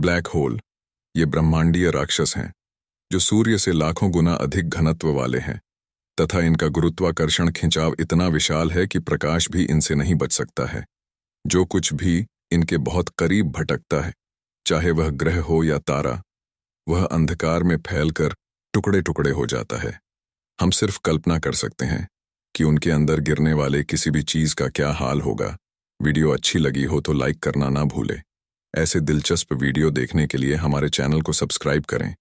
black hole ये ब्रह्मांडीय राक्षस हैं जो सूर्य से लाखों गुना अधिक घनत्व वाले हैं तथा इनका गुरुत्वाकर्षण खिंचाव इतना विशाल है कि प्रकाश भी इनसे नहीं बच सकता है जो कुछ भी इनके बहुत करीब भटकता है चाहे वह ग्रह हो या तारा वह अंधकार में फैलकर टुकड़े टुकड़े हो जाता है हम सिर्फ कल्पना कर सकते हैं कि उनके अंदर गिरने वाले किसी भी चीज का क्या हाल होगा वीडियो अच्छी लगी हो तो लाइक करना ना भूलें ऐसे दिलचस्प वीडियो देखने के लिए हमारे चैनल को सब्सक्राइब करें